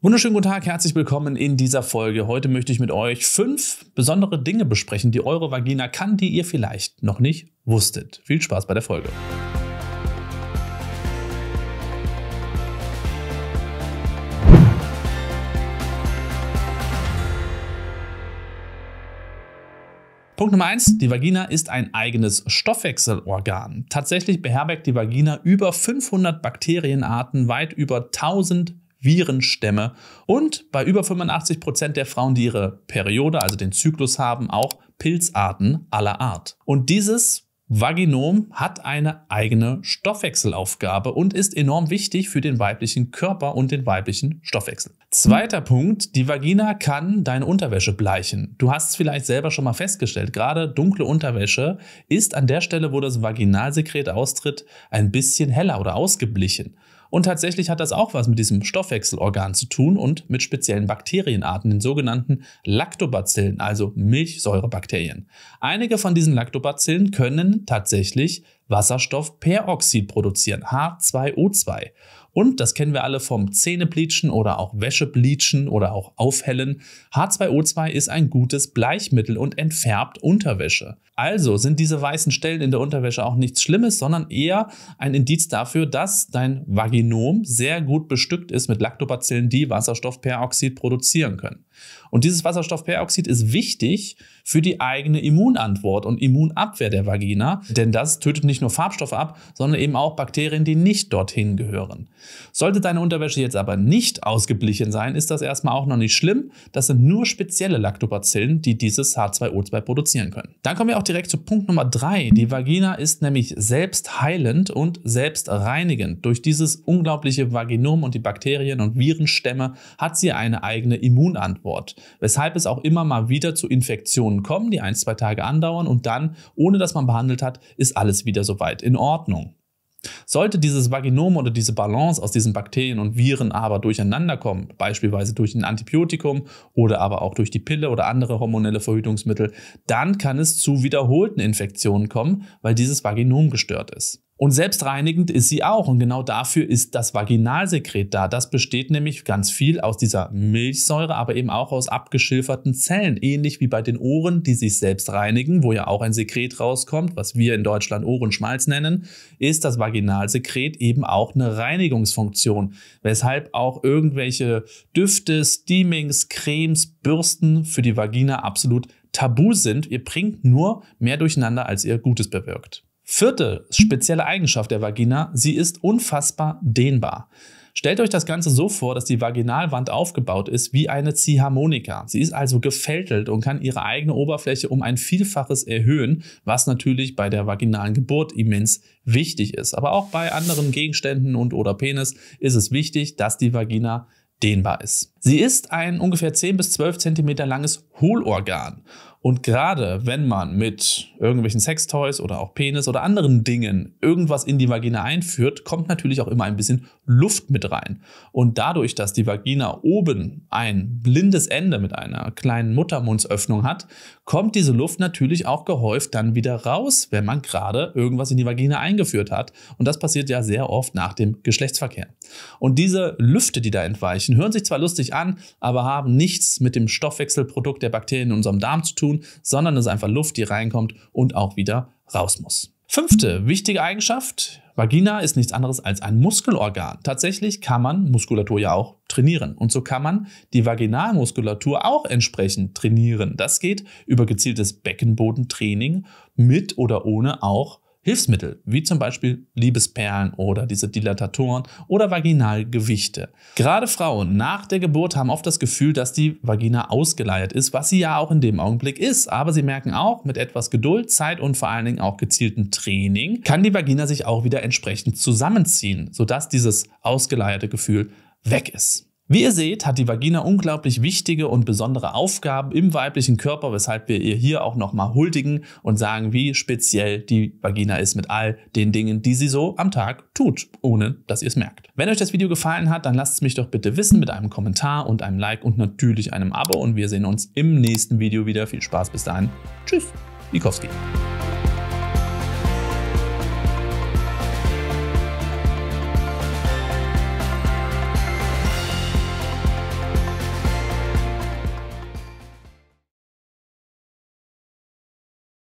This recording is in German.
Wunderschönen guten Tag, herzlich willkommen in dieser Folge. Heute möchte ich mit euch fünf besondere Dinge besprechen, die eure Vagina kann, die ihr vielleicht noch nicht wusstet. Viel Spaß bei der Folge. Punkt Nummer eins: Die Vagina ist ein eigenes Stoffwechselorgan. Tatsächlich beherbergt die Vagina über 500 Bakterienarten, weit über 1000 Virenstämme und bei über 85 Prozent der Frauen, die ihre Periode, also den Zyklus haben, auch Pilzarten aller Art. Und dieses Vaginom hat eine eigene Stoffwechselaufgabe und ist enorm wichtig für den weiblichen Körper und den weiblichen Stoffwechsel. Zweiter Punkt, die Vagina kann deine Unterwäsche bleichen. Du hast es vielleicht selber schon mal festgestellt, gerade dunkle Unterwäsche ist an der Stelle, wo das Vaginalsekret austritt, ein bisschen heller oder ausgeblichen. Und tatsächlich hat das auch was mit diesem Stoffwechselorgan zu tun und mit speziellen Bakterienarten, den sogenannten Lactobacillen, also Milchsäurebakterien. Einige von diesen Lactobacillen können tatsächlich Wasserstoffperoxid produzieren, H2O2. Und das kennen wir alle vom Zähnebleachen oder auch Wäschebleachen oder auch Aufhellen. H2O2 ist ein gutes Bleichmittel und entfärbt Unterwäsche. Also sind diese weißen Stellen in der Unterwäsche auch nichts Schlimmes, sondern eher ein Indiz dafür, dass dein Vaginom sehr gut bestückt ist mit Lactobacillen, die Wasserstoffperoxid produzieren können. Und dieses Wasserstoffperoxid ist wichtig für die eigene Immunantwort und Immunabwehr der Vagina, denn das tötet nicht nur Farbstoffe ab, sondern eben auch Bakterien, die nicht dorthin gehören. Sollte deine Unterwäsche jetzt aber nicht ausgeblichen sein, ist das erstmal auch noch nicht schlimm. Das sind nur spezielle Lactobacillen, die dieses H2O2 produzieren können. Dann kommen wir auch direkt zu Punkt Nummer 3. Die Vagina ist nämlich selbst heilend und selbst reinigend. Durch dieses unglaubliche Vaginum und die Bakterien und Virenstämme hat sie eine eigene Immunantwort. Whiteboard. Weshalb es auch immer mal wieder zu Infektionen kommen, die ein, zwei Tage andauern und dann, ohne dass man behandelt hat, ist alles wieder soweit in Ordnung. Sollte dieses Vaginom oder diese Balance aus diesen Bakterien und Viren aber durcheinander kommen, beispielsweise durch ein Antibiotikum oder aber auch durch die Pille oder andere hormonelle Verhütungsmittel, dann kann es zu wiederholten Infektionen kommen, weil dieses Vaginom gestört ist. Und selbstreinigend ist sie auch. Und genau dafür ist das Vaginalsekret da. Das besteht nämlich ganz viel aus dieser Milchsäure, aber eben auch aus abgeschilferten Zellen. Ähnlich wie bei den Ohren, die sich selbst reinigen, wo ja auch ein Sekret rauskommt, was wir in Deutschland Ohrenschmalz nennen, ist das Vaginalsekret eben auch eine Reinigungsfunktion. Weshalb auch irgendwelche Düfte, Steamings, Cremes, Bürsten für die Vagina absolut tabu sind. Ihr bringt nur mehr durcheinander, als ihr Gutes bewirkt. Vierte spezielle Eigenschaft der Vagina, sie ist unfassbar dehnbar. Stellt euch das Ganze so vor, dass die Vaginalwand aufgebaut ist wie eine Ziehharmonika. Sie ist also gefältelt und kann ihre eigene Oberfläche um ein Vielfaches erhöhen, was natürlich bei der vaginalen Geburt immens wichtig ist. Aber auch bei anderen Gegenständen und oder Penis ist es wichtig, dass die Vagina dehnbar ist. Sie ist ein ungefähr 10 bis 12 Zentimeter langes Hohlorgan und gerade wenn man mit irgendwelchen Sextoys oder auch Penis oder anderen Dingen irgendwas in die Vagina einführt, kommt natürlich auch immer ein bisschen Luft mit rein. Und dadurch, dass die Vagina oben ein blindes Ende mit einer kleinen Muttermundsöffnung hat, kommt diese Luft natürlich auch gehäuft dann wieder raus, wenn man gerade irgendwas in die Vagina eingeführt hat. Und das passiert ja sehr oft nach dem Geschlechtsverkehr. Und diese Lüfte, die da entweichen, hören sich zwar lustig an, aber haben nichts mit dem Stoffwechselprodukt der Bakterien in unserem Darm zu tun sondern es ist einfach Luft, die reinkommt und auch wieder raus muss. Fünfte wichtige Eigenschaft. Vagina ist nichts anderes als ein Muskelorgan. Tatsächlich kann man Muskulatur ja auch trainieren. Und so kann man die Vaginalmuskulatur auch entsprechend trainieren. Das geht über gezieltes Beckenbodentraining mit oder ohne auch Hilfsmittel, wie zum Beispiel Liebesperlen oder diese Dilatatoren oder Vaginalgewichte. Gerade Frauen nach der Geburt haben oft das Gefühl, dass die Vagina ausgeleiert ist, was sie ja auch in dem Augenblick ist. Aber sie merken auch, mit etwas Geduld, Zeit und vor allen Dingen auch gezielten Training kann die Vagina sich auch wieder entsprechend zusammenziehen, sodass dieses ausgeleierte Gefühl weg ist. Wie ihr seht, hat die Vagina unglaublich wichtige und besondere Aufgaben im weiblichen Körper, weshalb wir ihr hier auch nochmal huldigen und sagen, wie speziell die Vagina ist mit all den Dingen, die sie so am Tag tut, ohne dass ihr es merkt. Wenn euch das Video gefallen hat, dann lasst es mich doch bitte wissen mit einem Kommentar und einem Like und natürlich einem Abo und wir sehen uns im nächsten Video wieder. Viel Spaß bis dahin. Tschüss, Nikowski.